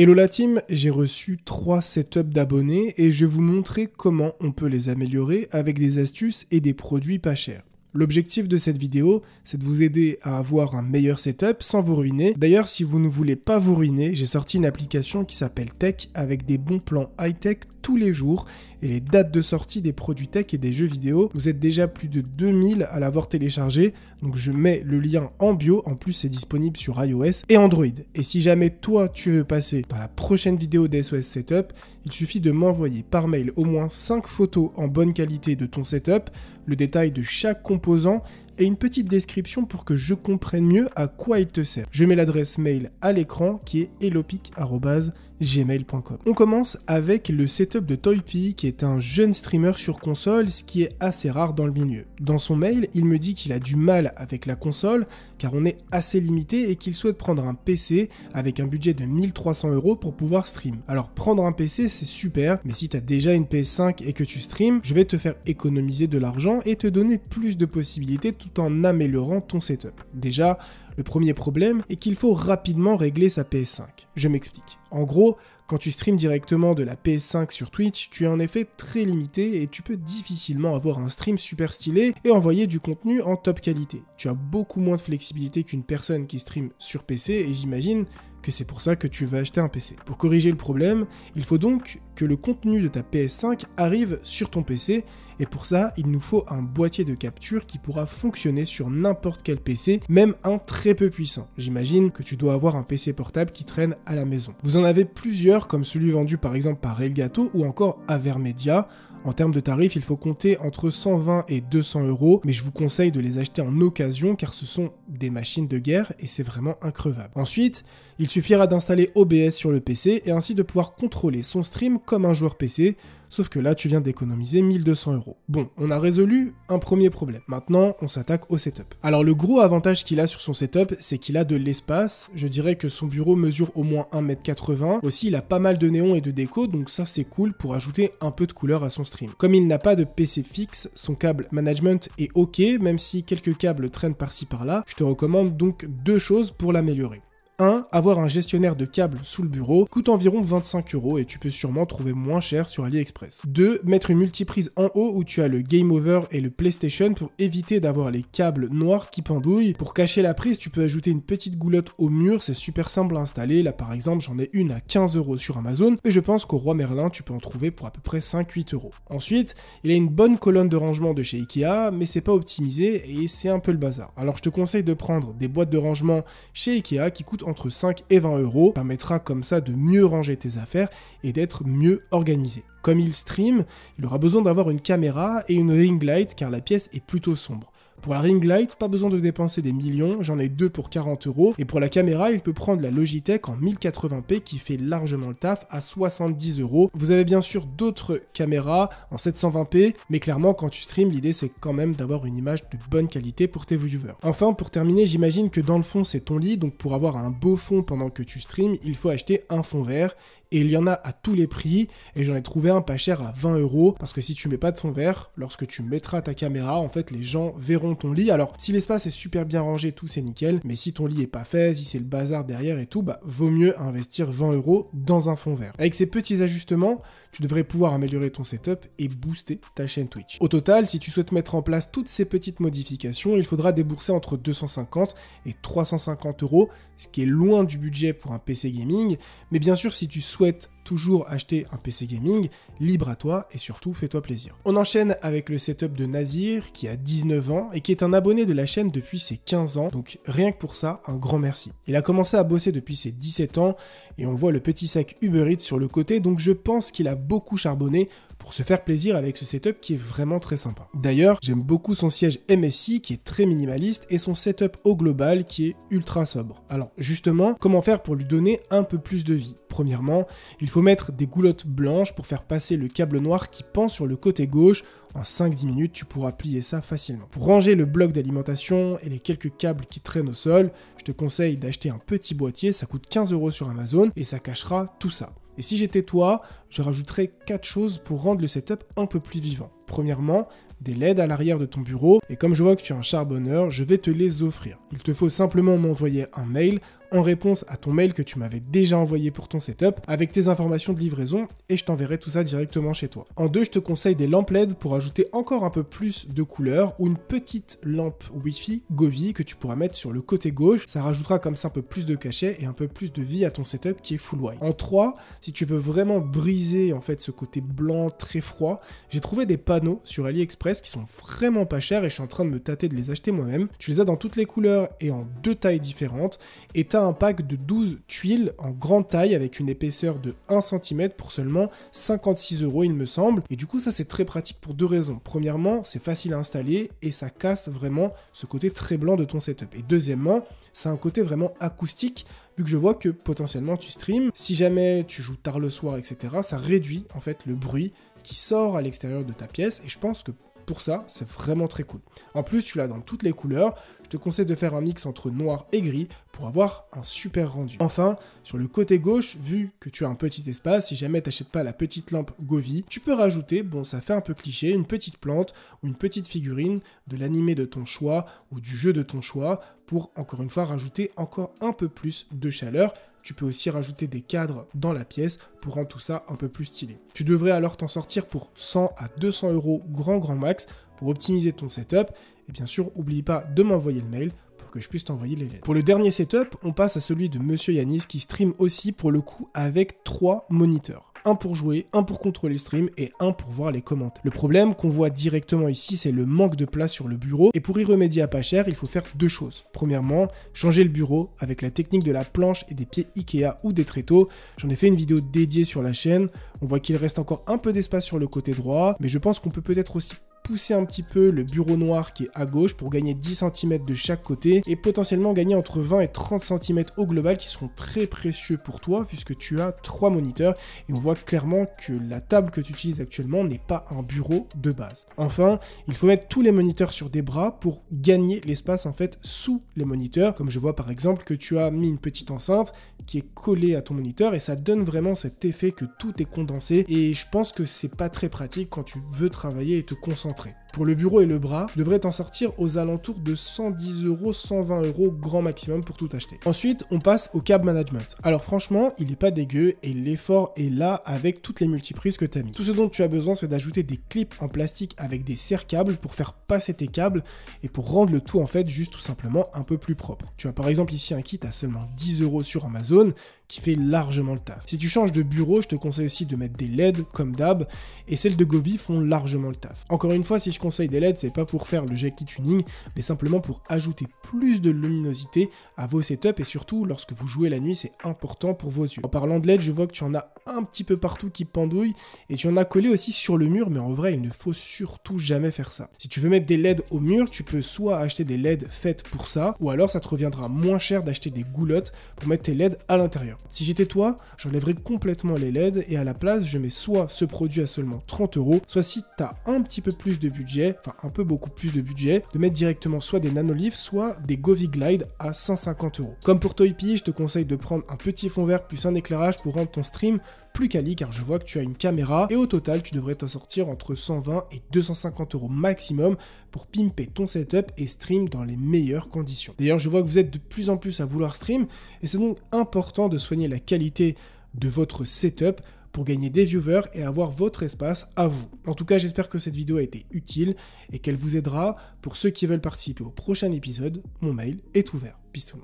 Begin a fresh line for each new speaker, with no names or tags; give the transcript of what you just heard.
Hello la team, j'ai reçu 3 setups d'abonnés et je vais vous montrer comment on peut les améliorer avec des astuces et des produits pas chers. L'objectif de cette vidéo, c'est de vous aider à avoir un meilleur setup sans vous ruiner. D'ailleurs, si vous ne voulez pas vous ruiner, j'ai sorti une application qui s'appelle Tech avec des bons plans high-tech tous les jours et les dates de sortie des produits tech et des jeux vidéo. Vous êtes déjà plus de 2000 à l'avoir téléchargé, donc je mets le lien en bio, en plus c'est disponible sur iOS et Android. Et si jamais toi tu veux passer dans la prochaine vidéo d'SOS Setup, il suffit de m'envoyer par mail au moins 5 photos en bonne qualité de ton setup, le détail de chaque composant et une petite description pour que je comprenne mieux à quoi il te sert. Je mets l'adresse mail à l'écran qui est elopic.com gmail.com. On commence avec le setup de Toypi qui est un jeune streamer sur console, ce qui est assez rare dans le milieu. Dans son mail, il me dit qu'il a du mal avec la console car on est assez limité et qu'il souhaite prendre un PC avec un budget de 1300 euros pour pouvoir stream. Alors prendre un PC c'est super, mais si as déjà une PS5 et que tu stream, je vais te faire économiser de l'argent et te donner plus de possibilités tout en améliorant ton setup. Déjà, le premier problème est qu'il faut rapidement régler sa PS5. Je m'explique. En gros, quand tu streams directement de la PS5 sur Twitch, tu es en effet très limité et tu peux difficilement avoir un stream super stylé et envoyer du contenu en top qualité. Tu as beaucoup moins de flexibilité qu'une personne qui stream sur PC et j'imagine que c'est pour ça que tu veux acheter un PC. Pour corriger le problème, il faut donc que le contenu de ta PS5 arrive sur ton PC et pour ça, il nous faut un boîtier de capture qui pourra fonctionner sur n'importe quel PC, même un très peu puissant. J'imagine que tu dois avoir un PC portable qui traîne à la maison. Vous en avez plusieurs, comme celui vendu par exemple par Elgato ou encore Avermedia. En termes de tarifs, il faut compter entre 120 et 200 euros, mais je vous conseille de les acheter en occasion car ce sont des machines de guerre et c'est vraiment increvable. Ensuite, il suffira d'installer OBS sur le PC et ainsi de pouvoir contrôler son stream comme un joueur PC, Sauf que là, tu viens d'économiser 1200 euros. Bon, on a résolu un premier problème. Maintenant, on s'attaque au setup. Alors, le gros avantage qu'il a sur son setup, c'est qu'il a de l'espace. Je dirais que son bureau mesure au moins 1m80. Aussi, il a pas mal de néons et de déco, donc ça, c'est cool pour ajouter un peu de couleur à son stream. Comme il n'a pas de PC fixe, son câble management est ok, même si quelques câbles traînent par-ci par-là. Je te recommande donc deux choses pour l'améliorer. 1. Avoir un gestionnaire de câbles sous le bureau coûte environ 25 euros et tu peux sûrement trouver moins cher sur AliExpress. 2. Mettre une multiprise en haut où tu as le Game Over et le PlayStation pour éviter d'avoir les câbles noirs qui pendouillent. Pour cacher la prise, tu peux ajouter une petite goulotte au mur, c'est super simple à installer. Là par exemple, j'en ai une à 15 euros sur Amazon, mais je pense qu'au Roi Merlin, tu peux en trouver pour à peu près 5-8 euros. Ensuite, il y a une bonne colonne de rangement de chez Ikea, mais c'est pas optimisé et c'est un peu le bazar. Alors je te conseille de prendre des boîtes de rangement chez Ikea qui coûtent entre 5 et 20 euros permettra comme ça de mieux ranger tes affaires et d'être mieux organisé. Comme il stream, il aura besoin d'avoir une caméra et une ring light car la pièce est plutôt sombre. Pour la ring light, pas besoin de dépenser des millions, j'en ai deux pour 40 euros, et pour la caméra, il peut prendre la Logitech en 1080p qui fait largement le taf à 70 euros. Vous avez bien sûr d'autres caméras en 720p, mais clairement quand tu streams, l'idée c'est quand même d'avoir une image de bonne qualité pour tes viewers. Enfin, pour terminer, j'imagine que dans le fond c'est ton lit, donc pour avoir un beau fond pendant que tu streams, il faut acheter un fond vert, et il y en a à tous les prix, et j'en ai trouvé un pas cher à 20 euros, parce que si tu mets pas de fond vert, lorsque tu mettras ta caméra, en fait, les gens verront ton lit. Alors, si l'espace est super bien rangé, tout c'est nickel, mais si ton lit est pas fait, si c'est le bazar derrière et tout, bah, vaut mieux investir 20 euros dans un fond vert. Avec ces petits ajustements, tu devrais pouvoir améliorer ton setup et booster ta chaîne Twitch. Au total, si tu souhaites mettre en place toutes ces petites modifications, il faudra débourser entre 250 et 350 euros, ce qui est loin du budget pour un PC gaming, mais bien sûr si tu souhaites toujours acheter un PC gaming, libre à toi et surtout fais-toi plaisir. On enchaîne avec le setup de Nazir qui a 19 ans et qui est un abonné de la chaîne depuis ses 15 ans, donc rien que pour ça, un grand merci. Il a commencé à bosser depuis ses 17 ans et on voit le petit sac Uber sur le côté, donc je pense qu'il a beaucoup charbonné pour se faire plaisir avec ce setup qui est vraiment très sympa. D'ailleurs, j'aime beaucoup son siège MSI qui est très minimaliste et son setup au global qui est ultra sobre. Alors justement, comment faire pour lui donner un peu plus de vie Premièrement, il faut mettre des goulottes blanches pour faire passer le câble noir qui pend sur le côté gauche. En 5-10 minutes, tu pourras plier ça facilement. Pour ranger le bloc d'alimentation et les quelques câbles qui traînent au sol, je te conseille d'acheter un petit boîtier, ça coûte 15 euros sur Amazon et ça cachera tout ça. Et si j'étais toi, je rajouterais 4 choses pour rendre le setup un peu plus vivant. Premièrement, des LED à l'arrière de ton bureau, et comme je vois que tu es un charbonneur, je vais te les offrir. Il te faut simplement m'envoyer un mail en réponse à ton mail que tu m'avais déjà envoyé pour ton setup avec tes informations de livraison et je t'enverrai tout ça directement chez toi. En deux, je te conseille des lampes LED pour ajouter encore un peu plus de couleurs ou une petite lampe Wi-Fi Govi que tu pourras mettre sur le côté gauche. Ça rajoutera comme ça un peu plus de cachet et un peu plus de vie à ton setup qui est full white. En trois si tu veux vraiment briser en fait ce côté blanc très froid, j'ai trouvé des panneaux sur AliExpress qui sont vraiment pas chers et je suis en train de me tâter de les acheter moi-même. Tu les as dans toutes les couleurs et en deux tailles différentes et un pack de 12 tuiles en grande taille avec une épaisseur de 1 cm pour seulement 56 euros il me semble. Et du coup ça c'est très pratique pour deux raisons. Premièrement c'est facile à installer et ça casse vraiment ce côté très blanc de ton setup. Et deuxièmement c'est un côté vraiment acoustique vu que je vois que potentiellement tu streams. Si jamais tu joues tard le soir etc ça réduit en fait le bruit qui sort à l'extérieur de ta pièce et je pense que pour ça, c'est vraiment très cool. En plus, tu l'as dans toutes les couleurs, je te conseille de faire un mix entre noir et gris pour avoir un super rendu. Enfin, sur le côté gauche, vu que tu as un petit espace, si jamais t'achètes pas la petite lampe Govi, tu peux rajouter, bon ça fait un peu cliché, une petite plante ou une petite figurine de l'animé de ton choix ou du jeu de ton choix pour encore une fois rajouter encore un peu plus de chaleur tu peux aussi rajouter des cadres dans la pièce pour rendre tout ça un peu plus stylé. Tu devrais alors t'en sortir pour 100 à 200 euros grand grand max pour optimiser ton setup. Et bien sûr, n'oublie pas de m'envoyer le mail pour que je puisse t'envoyer les lettres. Pour le dernier setup, on passe à celui de Monsieur Yanis qui stream aussi pour le coup avec trois moniteurs un pour jouer, un pour contrôler le stream et un pour voir les commentaires. Le problème qu'on voit directement ici, c'est le manque de place sur le bureau, et pour y remédier à pas cher, il faut faire deux choses. Premièrement, changer le bureau avec la technique de la planche et des pieds Ikea ou des tréteaux. J'en ai fait une vidéo dédiée sur la chaîne, on voit qu'il reste encore un peu d'espace sur le côté droit, mais je pense qu'on peut peut-être aussi pousser un petit peu le bureau noir qui est à gauche pour gagner 10 cm de chaque côté et potentiellement gagner entre 20 et 30 cm au global qui seront très précieux pour toi puisque tu as trois moniteurs et on voit clairement que la table que tu utilises actuellement n'est pas un bureau de base. Enfin, il faut mettre tous les moniteurs sur des bras pour gagner l'espace en fait sous les moniteurs comme je vois par exemple que tu as mis une petite enceinte qui est collé à ton moniteur et ça donne vraiment cet effet que tout est condensé et je pense que c'est pas très pratique quand tu veux travailler et te concentrer le bureau et le bras, devrait en t'en sortir aux alentours de 110 euros, 120 euros grand maximum pour tout acheter. Ensuite, on passe au cab management. Alors franchement, il n'est pas dégueu et l'effort est là avec toutes les multiprises que tu as mis. Tout ce dont tu as besoin, c'est d'ajouter des clips en plastique avec des serre-câbles pour faire passer tes câbles et pour rendre le tout en fait juste tout simplement un peu plus propre. Tu as par exemple ici un kit à seulement 10 euros sur Amazon qui fait largement le taf. Si tu changes de bureau, je te conseille aussi de mettre des LED comme d'hab et celles de Govi font largement le taf. Encore une fois, si je des LED, c'est pas pour faire le jacky tuning, mais simplement pour ajouter plus de luminosité à vos setups et surtout lorsque vous jouez la nuit, c'est important pour vos yeux. En parlant de LED, je vois que tu en as un petit peu partout qui pendouille et tu en as collé aussi sur le mur, mais en vrai, il ne faut surtout jamais faire ça. Si tu veux mettre des LED au mur, tu peux soit acheter des LED faites pour ça, ou alors ça te reviendra moins cher d'acheter des goulottes pour mettre tes LED à l'intérieur. Si j'étais toi, j'enlèverais complètement les LED et à la place, je mets soit ce produit à seulement 30 euros, soit si tu as un petit peu plus de budget enfin un peu beaucoup plus de budget, de mettre directement soit des nanoliths, soit des Govi Glide à 150 euros. Comme pour Toypi, je te conseille de prendre un petit fond vert plus un éclairage pour rendre ton stream plus quali car je vois que tu as une caméra et au total tu devrais t'en sortir entre 120 et 250 euros maximum pour pimper ton setup et stream dans les meilleures conditions. D'ailleurs je vois que vous êtes de plus en plus à vouloir stream et c'est donc important de soigner la qualité de votre setup pour gagner des viewers et avoir votre espace à vous. En tout cas, j'espère que cette vidéo a été utile et qu'elle vous aidera. Pour ceux qui veulent participer au prochain épisode, mon mail est ouvert. Peace tout